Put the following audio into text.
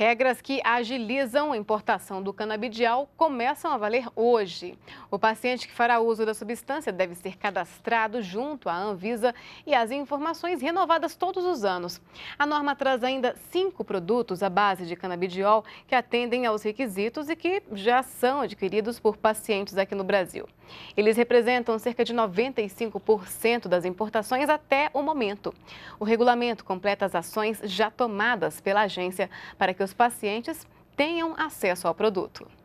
Regras que agilizam a importação do canabidiol começam a valer hoje. O paciente que fará uso da substância deve ser cadastrado junto à Anvisa e as informações renovadas todos os anos. A norma traz ainda cinco produtos à base de canabidiol que atendem aos requisitos e que já são adquiridos por pacientes aqui no Brasil. Eles representam cerca de 95% das importações até o momento. O regulamento completa as ações já tomadas pela agência para que os os pacientes tenham acesso ao produto.